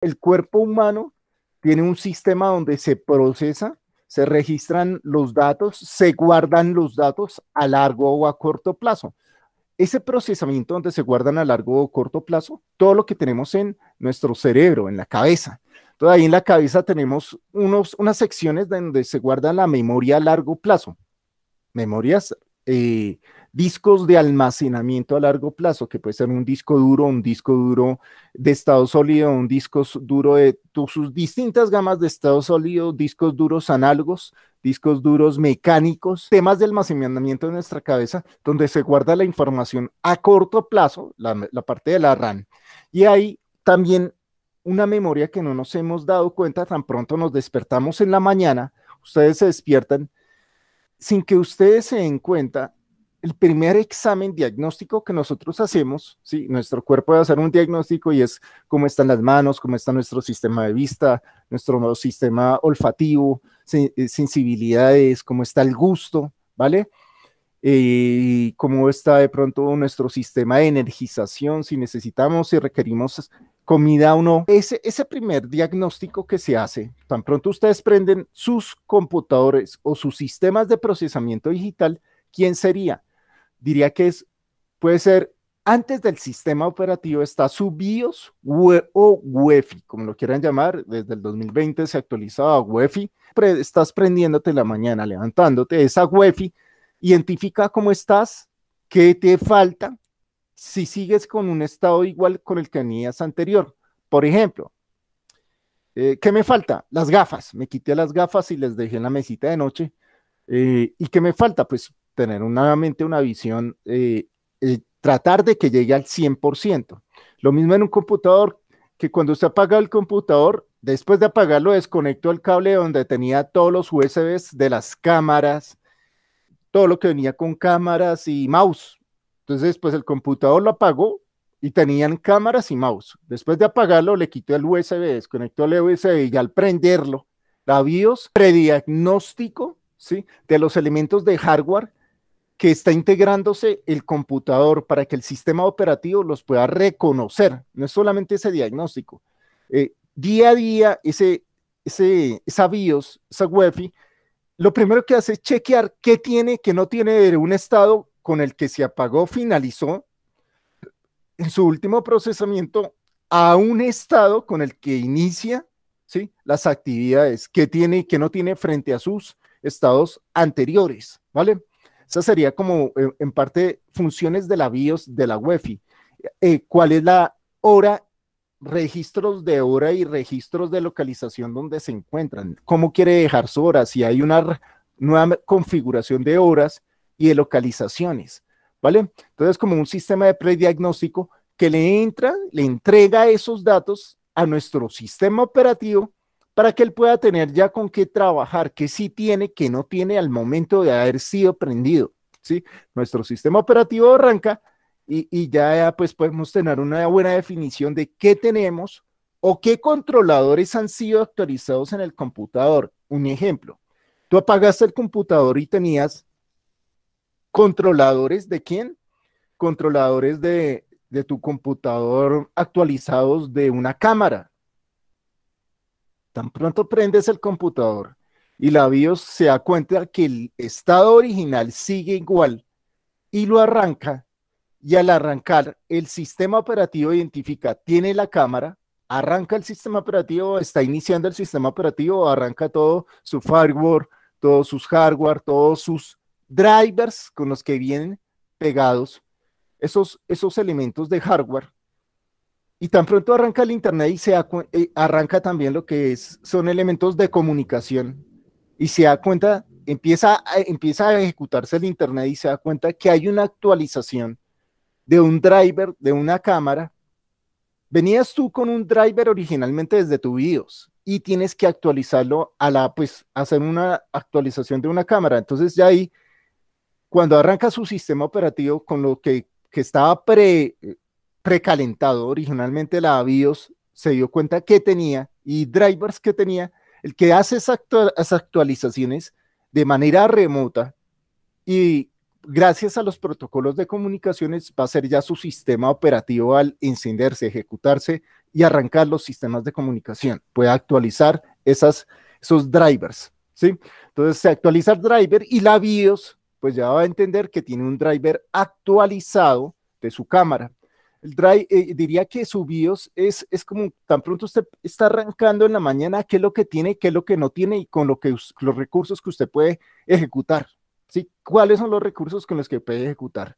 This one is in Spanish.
el cuerpo humano tiene un sistema donde se procesa, se registran los datos, se guardan los datos a largo o a corto plazo. Ese procesamiento donde se guardan a largo o corto plazo, todo lo que tenemos en nuestro cerebro, en la cabeza. Entonces ahí en la cabeza tenemos unos, unas secciones donde se guarda la memoria a largo plazo, memorias eh, discos de almacenamiento a largo plazo, que puede ser un disco duro, un disco duro de estado sólido, un disco duro de sus distintas gamas de estado sólido, discos duros análogos, discos duros mecánicos, temas de almacenamiento de nuestra cabeza, donde se guarda la información a corto plazo, la, parte de la RAM. Y hay también una memoria que no nos hemos dado cuenta, tan pronto nos despertamos en la mañana, ustedes se despiertan sin que ustedes se den cuenta, el primer examen diagnóstico que nosotros hacemos, ¿sí? nuestro cuerpo debe hacer un diagnóstico y es cómo están las manos, cómo está nuestro sistema de vista, nuestro sistema olfativo, eh, sensibilidades, cómo está el gusto, ¿vale? Eh, y cómo está de pronto nuestro sistema de energización, si necesitamos, si requerimos comida o no, ese, ese primer diagnóstico que se hace, tan pronto ustedes prenden sus computadores o sus sistemas de procesamiento digital, ¿quién sería? Diría que es, puede ser antes del sistema operativo está su BIOS o UEFI, como lo quieran llamar, desde el 2020 se actualizaba UEFI, estás prendiéndote la mañana, levantándote, esa UEFI identifica cómo estás, qué te falta, si sigues con un estado igual con el que tenías anterior. Por ejemplo, eh, ¿qué me falta? Las gafas. Me quité las gafas y les dejé en la mesita de noche. Eh, ¿Y qué me falta? Pues tener nuevamente una visión, eh, tratar de que llegue al 100%. Lo mismo en un computador, que cuando se apaga el computador, después de apagarlo, desconecto el cable donde tenía todos los USBs de las cámaras, todo lo que venía con cámaras y mouse entonces, pues el computador lo apagó y tenían cámaras y mouse. Después de apagarlo, le quitó el USB, desconectó el USB y al prenderlo, la BIOS prediagnóstico ¿sí? de los elementos de hardware que está integrándose el computador para que el sistema operativo los pueda reconocer. No es solamente ese diagnóstico. Eh, día a día, ese, ese, esa BIOS, esa UEFI, lo primero que hace es chequear qué tiene, qué no tiene de un estado con el que se apagó finalizó en su último procesamiento a un Estado con el que inicia ¿sí? las actividades que tiene y que no tiene frente a sus estados anteriores, ¿vale? Esa sería como eh, en parte funciones de la BIOS de la UEFI. Eh, ¿Cuál es la hora, registros de hora y registros de localización donde se encuentran? ¿Cómo quiere dejar su hora? Si hay una nueva configuración de horas, y de localizaciones, ¿vale? Entonces, como un sistema de prediagnóstico que le entra, le entrega esos datos a nuestro sistema operativo para que él pueda tener ya con qué trabajar, qué sí tiene, qué no tiene al momento de haber sido prendido, ¿sí? Nuestro sistema operativo arranca y, y ya pues podemos tener una buena definición de qué tenemos o qué controladores han sido actualizados en el computador. Un ejemplo, tú apagas el computador y tenías controladores de quién? Controladores de, tu computador actualizados de una cámara. Tan pronto prendes el computador y la BIOS se da cuenta que el estado original sigue igual y lo arranca y al arrancar el sistema operativo identifica, tiene la cámara, arranca el sistema operativo, está iniciando el sistema operativo, arranca todo su firewall, todos sus hardware, todos sus drivers con los que vienen pegados esos, esos elementos de hardware. Y tan pronto arranca el Internet y se eh, arranca también lo que es, son elementos de comunicación. Y se da cuenta, empieza a, empieza a ejecutarse el Internet y se da cuenta que hay una actualización de un driver, de una cámara. Venías tú con un driver originalmente desde tu BIOS y tienes que actualizarlo a la, pues, hacer una actualización de una cámara. Entonces ya ahí cuando arranca su sistema operativo con lo que, estaba pre, eh, precalentado originalmente la BIOS, se dio cuenta que tenía y drivers que tenía, el que hace esas actualizaciones de manera remota y gracias a los protocolos de comunicaciones va a ser ya su sistema operativo al encenderse, ejecutarse y arrancar los sistemas de comunicación. Puede actualizar esas, esos drivers, ¿sí? Entonces se actualiza el driver y la BIOS pues ya va a entender que tiene un driver actualizado de su cámara. El drive, eh, diría que su BIOS es, es como tan pronto usted está arrancando en la mañana, qué es lo que tiene, qué es lo que no tiene y con lo que, los recursos que usted puede ejecutar. ¿sí? ¿Cuáles son los recursos con los que puede ejecutar?